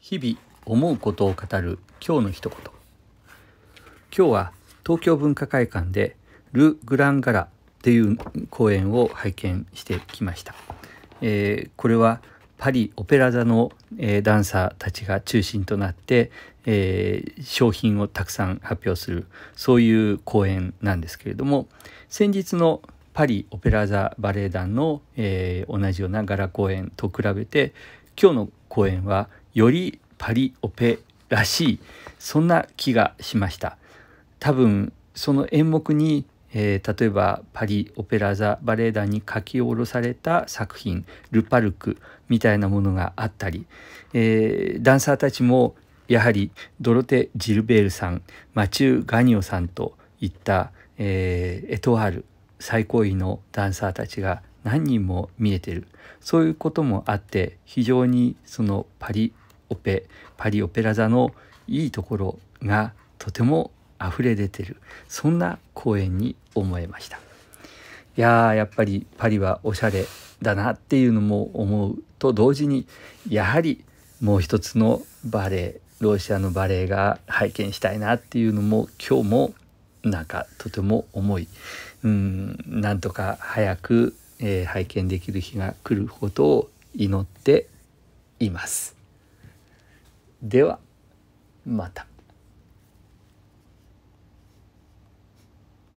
日々思うことを語る今日の一言今日は東京文化会館でル・グランガラという公演を拝見してきました、えー、これはパリオペラ座の、えー、ダンサーたちが中心となって、えー、商品をたくさん発表するそういう公演なんですけれども先日のパリオペラ座バレエ団の、えー、同じような柄公演と比べて今日の公演はよりパリオペらしいそんな気がしました多分その演目に、えー、例えばパリオペラ座バレエ団に書き下ろされた作品「ル・パルク」みたいなものがあったり、えー、ダンサーたちもやはりドロテ・ジルベールさんマチュー・ガニオさんといった、えー、エトワール最高位のダンサーたちが何人も見えてるそういうこともあって非常にそのパリオペパリオペラ座のいいところがとても溢れ出てるそんな公演に思えましたいややっぱりパリはおしゃれだなっていうのも思うと同時にやはりもう一つのバレエロシアのバレエが拝見したいなっていうのも今日もなんかとても重いうんなんとか早く、えー、拝見できる日が来ることを祈っています。ではまた。